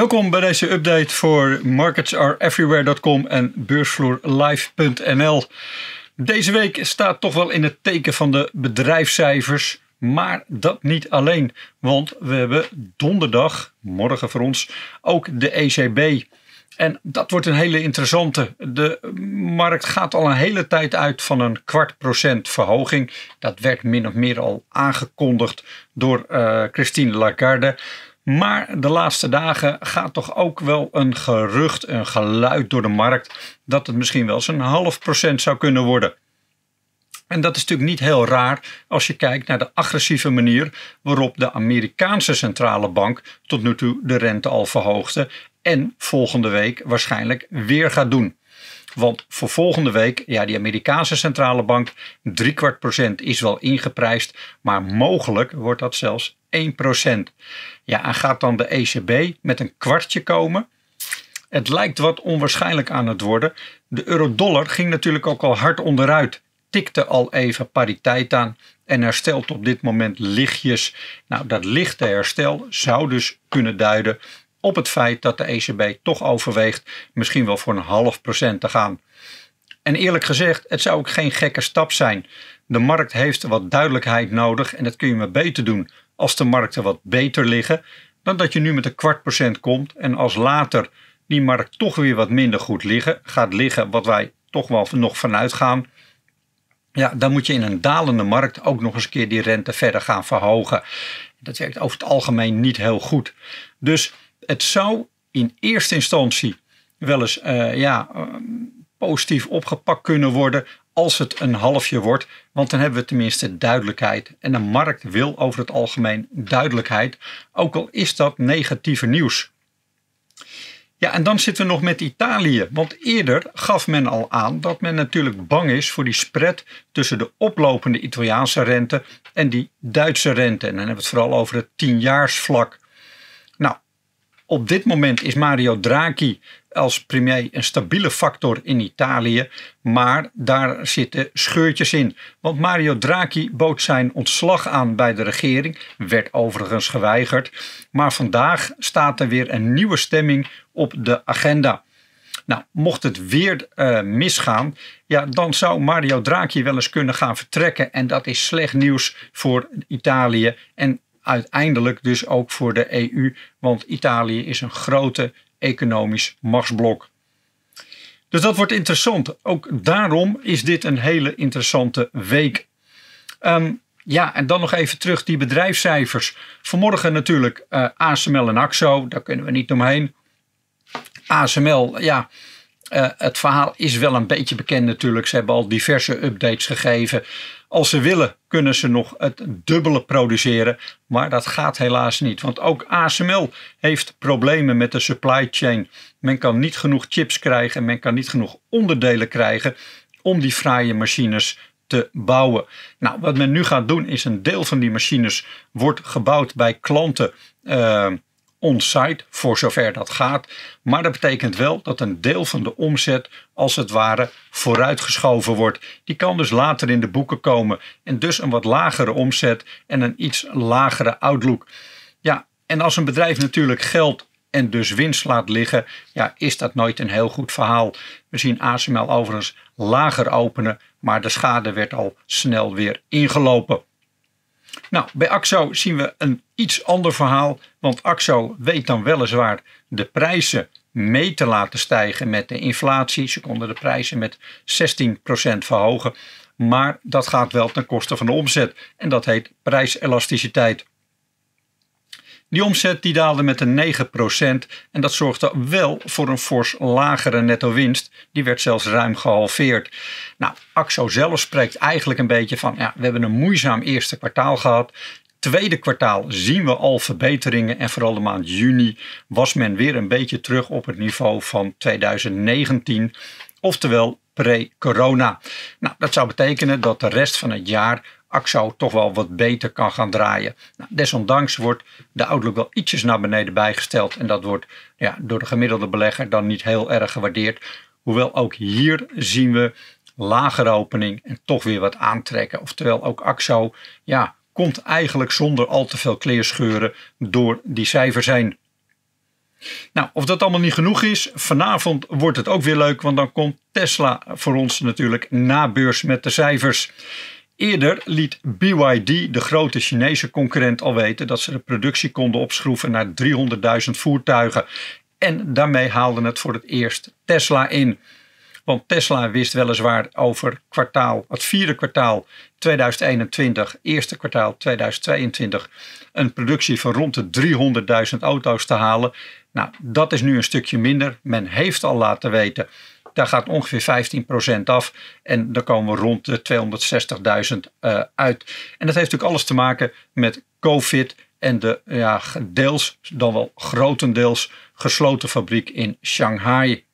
Welkom bij deze update voor marketsareeverywhere.com en beursvloerlive.nl. Deze week staat toch wel in het teken van de bedrijfscijfers, maar dat niet alleen, want we hebben donderdag, morgen voor ons, ook de ECB. En dat wordt een hele interessante. De markt gaat al een hele tijd uit van een kwart procent verhoging. Dat werd min of meer al aangekondigd door eh, Christine Lagarde. Maar de laatste dagen gaat toch ook wel een gerucht, een geluid door de markt dat het misschien wel eens een half procent zou kunnen worden. En dat is natuurlijk niet heel raar als je kijkt naar de agressieve manier waarop de Amerikaanse centrale bank tot nu toe de rente al verhoogde en volgende week waarschijnlijk weer gaat doen. Want voor volgende week, ja, die Amerikaanse centrale bank, drie kwart procent is wel ingeprijsd, maar mogelijk wordt dat zelfs 1 procent. Ja, en gaat dan de ECB met een kwartje komen? Het lijkt wat onwaarschijnlijk aan het worden. De euro-dollar ging natuurlijk ook al hard onderuit, tikte al even pariteit aan en herstelt op dit moment lichtjes. Nou, dat lichte herstel zou dus kunnen duiden op het feit dat de ECB toch overweegt misschien wel voor een half procent te gaan. En eerlijk gezegd, het zou ook geen gekke stap zijn. De markt heeft wat duidelijkheid nodig en dat kun je maar beter doen als de markten wat beter liggen dan dat je nu met een kwart procent komt en als later die markt toch weer wat minder goed liggen, gaat liggen wat wij toch wel nog vanuit gaan. Ja, dan moet je in een dalende markt ook nog eens een keer die rente verder gaan verhogen. Dat werkt over het algemeen niet heel goed. Dus het zou in eerste instantie wel eens eh, ja, positief opgepakt kunnen worden als het een halfje wordt. Want dan hebben we tenminste duidelijkheid. En de markt wil over het algemeen duidelijkheid, ook al is dat negatieve nieuws. Ja, en dan zitten we nog met Italië. Want eerder gaf men al aan dat men natuurlijk bang is voor die spread tussen de oplopende Italiaanse rente en die Duitse rente. En dan hebben we het vooral over het tienjaarsvlak. Op dit moment is Mario Draghi als premier een stabiele factor in Italië. Maar daar zitten scheurtjes in. Want Mario Draghi bood zijn ontslag aan bij de regering. Werd overigens geweigerd. Maar vandaag staat er weer een nieuwe stemming op de agenda. Nou, mocht het weer eh, misgaan, ja, dan zou Mario Draghi wel eens kunnen gaan vertrekken. En dat is slecht nieuws voor Italië en uiteindelijk dus ook voor de EU, want Italië is een grote economisch machtsblok. Dus dat wordt interessant. Ook daarom is dit een hele interessante week. Ehm, ja, en dan nog even terug die bedrijfscijfers. Vanmorgen natuurlijk uh, eh, ASML en AXO, daar kunnen we niet omheen. ASML, ja, eh, het verhaal is wel een beetje bekend natuurlijk. Ze hebben al diverse updates gegeven. Als ze willen kunnen ze nog het dubbele produceren, maar dat gaat helaas niet. Want ook ASML heeft problemen met de supply chain. Men kan niet genoeg chips krijgen, men kan niet genoeg onderdelen krijgen om die fraaie machines te bouwen. Nou, wat men nu gaat doen is een deel van die machines wordt gebouwd bij klanten. Uh, onsite voor zover dat gaat. Maar dat betekent wel dat een deel van de omzet als het ware vooruitgeschoven wordt. Die kan dus later in de boeken komen en dus een wat lagere omzet en een iets lagere outlook. Ja, en als een bedrijf natuurlijk geld en dus winst laat liggen, ja, is dat nooit een heel goed verhaal. We zien ASML overigens lager openen, maar de schade werd al snel weer ingelopen. Nou, bij AXO zien we een iets ander verhaal, want AXO weet dan weliswaar de prijzen mee te laten stijgen met de inflatie. Ze konden de prijzen met 16% verhogen, maar dat gaat wel ten koste van de omzet en dat heet prijselasticiteit. Die omzet die daalde met een 9% en dat zorgde wel voor een fors lagere netto winst. Die werd zelfs ruim gehalveerd. Nou, AXO zelf spreekt eigenlijk een beetje van ja, we hebben een moeizaam eerste kwartaal gehad. Tweede kwartaal zien we al verbeteringen en vooral de maand juni was men weer een beetje terug op het niveau van 2019, oftewel pre-corona. Nou, dat zou betekenen dat de rest van het jaar Axo toch wel wat beter kan gaan draaien. Nou, desondanks wordt de outlook wel ietsjes naar beneden bijgesteld. En dat wordt ja, door de gemiddelde belegger dan niet heel erg gewaardeerd. Hoewel ook hier zien we lagere opening en toch weer wat aantrekken. Oftewel ook Axo ja, komt eigenlijk zonder al te veel kleerscheuren door die cijfers heen. Nou, of dat allemaal niet genoeg is, vanavond wordt het ook weer leuk, want dan komt Tesla voor ons natuurlijk na beurs met de cijfers. Eerder liet BYD, de grote Chinese concurrent, al weten dat ze de productie konden opschroeven naar 300.000 voertuigen. En daarmee haalde het voor het eerst Tesla in. Want Tesla wist weliswaar over kwartaal, het vierde kwartaal 2021, eerste kwartaal 2022, een productie van rond de 300.000 auto's te halen. Nou, dat is nu een stukje minder. Men heeft al laten weten daar gaat ongeveer 15% af. En dan komen we rond de 260.000 uh, eh, uit. En dat heeft natuurlijk alles te maken met COVID en de ja, deels, dan wel grotendeels gesloten fabriek in Shanghai.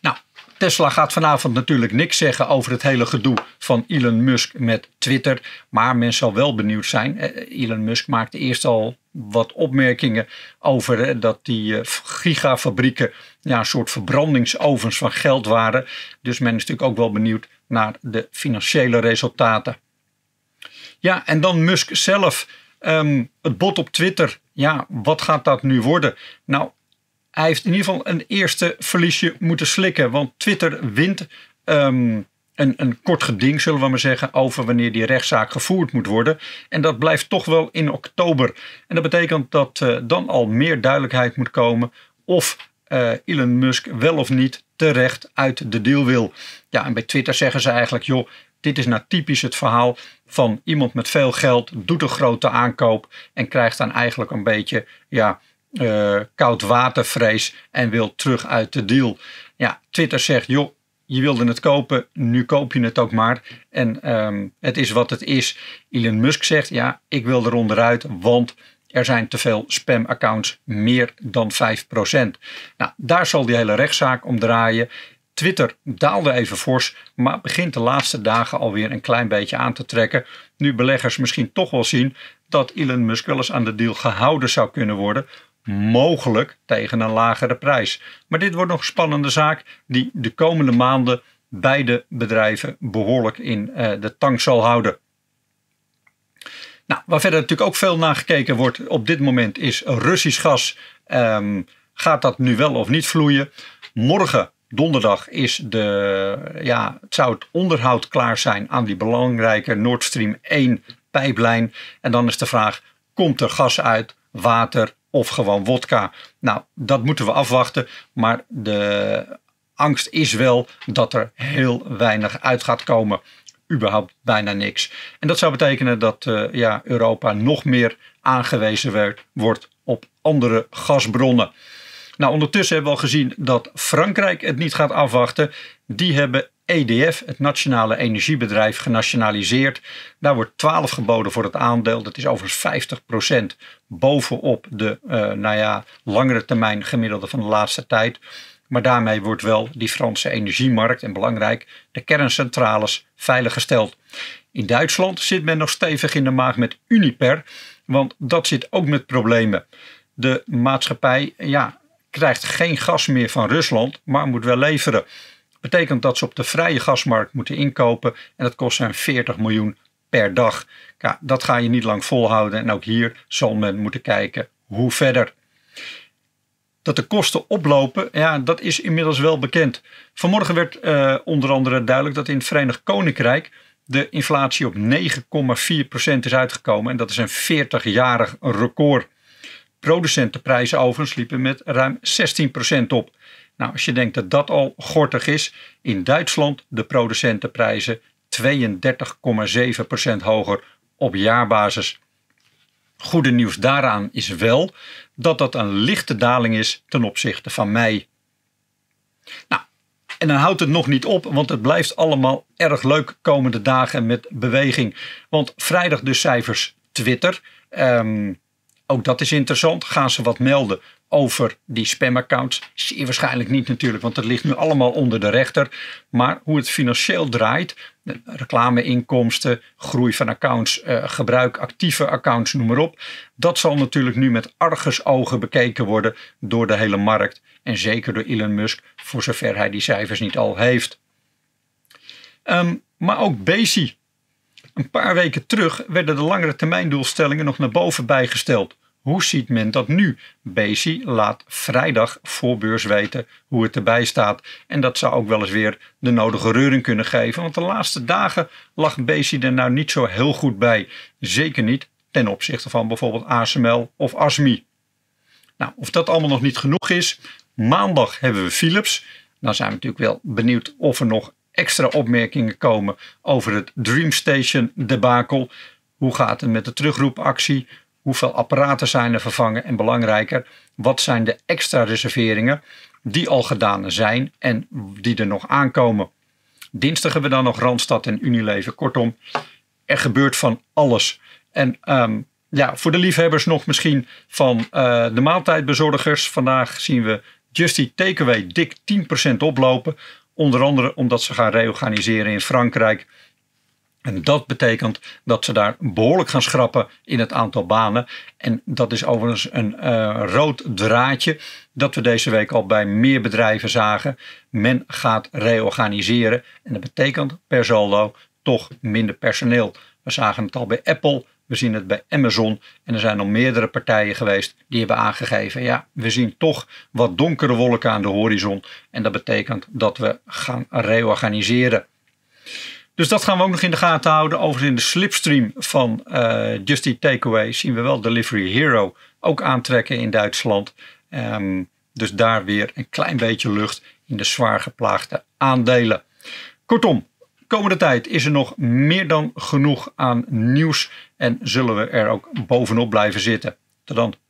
Nou, Tesla gaat vanavond natuurlijk niks zeggen over het hele gedoe van Elon Musk met Twitter. Maar men zal wel benieuwd zijn. Eh, eh, Elon Musk maakte eerst al wat opmerkingen over eh, dat die gigafabrieken ja, een soort verbrandingsovens van geld waren. Dus men is natuurlijk ook wel benieuwd naar de financiële resultaten. Ja, en dan Musk zelf. Ehm, het bot op Twitter, ja, wat gaat dat nu worden? Nou, hij heeft in ieder geval een eerste verliesje moeten slikken. Want Twitter wint ehm, een, een kort geding, zullen we maar zeggen, over wanneer die rechtszaak gevoerd moet worden. En dat blijft toch wel in oktober. En dat betekent dat uh, dan al meer duidelijkheid moet komen of eh, Elon Musk wel of niet terecht uit de deal wil. Ja, en bij Twitter zeggen ze eigenlijk, joh, dit is nou typisch het verhaal van iemand met veel geld, doet een grote aankoop en krijgt dan eigenlijk een beetje, ja, eh, koud watervrees en wil terug uit de deal. Ja, Twitter zegt, joh, je wilde het kopen, nu koop je het ook maar. En ehm, het is wat het is. Elon Musk zegt, ja, ik wil er onderuit, want er zijn te veel spamaccounts, meer dan 5%. Nou, daar zal die hele rechtszaak om draaien. Twitter daalde even fors, maar begint de laatste dagen alweer een klein beetje aan te trekken. Nu beleggers misschien toch wel zien dat Elon Musk wel eens aan de deal gehouden zou kunnen worden mogelijk tegen een lagere prijs. Maar dit wordt nog een spannende zaak die de komende maanden beide bedrijven behoorlijk in eh, de tank zal houden. Nou, waar verder natuurlijk ook veel naar gekeken wordt op dit moment is Russisch gas. Ehm, gaat dat nu wel of niet vloeien? Morgen, donderdag, is de, ja, het zou het onderhoud klaar zijn aan die belangrijke Nord Stream 1 pijplijn. En dan is de vraag, komt er gas uit, water, of gewoon wodka. Nou, dat moeten we afwachten. Maar de angst is wel dat er heel weinig uit gaat komen. Überhaupt bijna niks. En dat zou betekenen dat eh, ja, Europa nog meer aangewezen werd, wordt op andere gasbronnen. Nou, ondertussen hebben we al gezien dat Frankrijk het niet gaat afwachten. Die hebben EDF, het Nationale Energiebedrijf, genationaliseerd. Daar wordt 12 geboden voor het aandeel. Dat is over 50% bovenop de eh, nou ja, langere termijn gemiddelde van de laatste tijd. Maar daarmee wordt wel die Franse energiemarkt en belangrijk de kerncentrales veiliggesteld. In Duitsland zit men nog stevig in de maag met Uniper, want dat zit ook met problemen. De maatschappij ja, krijgt geen gas meer van Rusland, maar moet wel leveren. Betekent dat ze op de vrije gasmarkt moeten inkopen en dat kost zijn 40 miljoen per dag. Ja, dat ga je niet lang volhouden en ook hier zal men moeten kijken hoe verder. Dat de kosten oplopen, ja, dat is inmiddels wel bekend. Vanmorgen werd eh, onder andere duidelijk dat in het Verenigd Koninkrijk de inflatie op 9,4% is uitgekomen. En dat is een 40-jarig record. Producentenprijzen overigens liepen met ruim 16% op. Nou, als je denkt dat dat al gortig is, in Duitsland de producentenprijzen 32,7% hoger op jaarbasis. Goede nieuws daaraan is wel dat dat een lichte daling is ten opzichte van mei. Nou, en dan houdt het nog niet op, want het blijft allemaal erg leuk komende dagen met beweging. Want vrijdag de cijfers Twitter. Ehm, ook dat is interessant. Gaan ze wat melden over die spamaccounts. Zeer waarschijnlijk niet natuurlijk, want dat ligt nu allemaal onder de rechter. Maar hoe het financieel draait, reclameinkomsten, groei van accounts, eh, gebruik actieve accounts, noem maar op. Dat zal natuurlijk nu met argusogen bekeken worden door de hele markt. En zeker door Elon Musk, voor zover hij die cijfers niet al heeft. Ehm, maar ook Basie. Een paar weken terug werden de langere termijndoelstellingen nog naar boven bijgesteld. Hoe ziet men dat nu? Basie laat vrijdag voor beurs weten hoe het erbij staat. En dat zou ook wel eens weer de nodige reuring kunnen geven. Want de laatste dagen lag Basie er nou niet zo heel goed bij. Zeker niet ten opzichte van bijvoorbeeld ASML of ASMI. Nou, of dat allemaal nog niet genoeg is. Maandag hebben we Philips. Dan zijn we natuurlijk wel benieuwd of er nog extra opmerkingen komen over het Dreamstation debakel. Hoe gaat het met de terugroepactie? Hoeveel apparaten zijn er vervangen? En belangrijker, wat zijn de extra reserveringen die al gedaan zijn en die er nog aankomen? Dinsdag hebben we dan nog Randstad en Unilever. Kortom, er gebeurt van alles. En ehm, ja, voor de liefhebbers nog misschien van eh, de maaltijdbezorgers. Vandaag zien we Justy Takeaway dik 10% oplopen. Onder andere omdat ze gaan reorganiseren in Frankrijk. En dat betekent dat ze daar behoorlijk gaan schrappen in het aantal banen. En dat is overigens een eh, rood draadje dat we deze week al bij meer bedrijven zagen. Men gaat reorganiseren en dat betekent per saldo toch minder personeel. We zagen het al bij Apple, we zien het bij Amazon en er zijn al meerdere partijen geweest die hebben aangegeven, ja, we zien toch wat donkere wolken aan de horizon en dat betekent dat we gaan reorganiseren. Dus dat gaan we ook nog in de gaten houden. Overigens in de slipstream van uh, Just Eat Takeaway zien we wel Delivery Hero ook aantrekken in Duitsland. Ehm, dus daar weer een klein beetje lucht in de zwaar geplaagde aandelen. Kortom, komende tijd is er nog meer dan genoeg aan nieuws en zullen we er ook bovenop blijven zitten. Tot dan.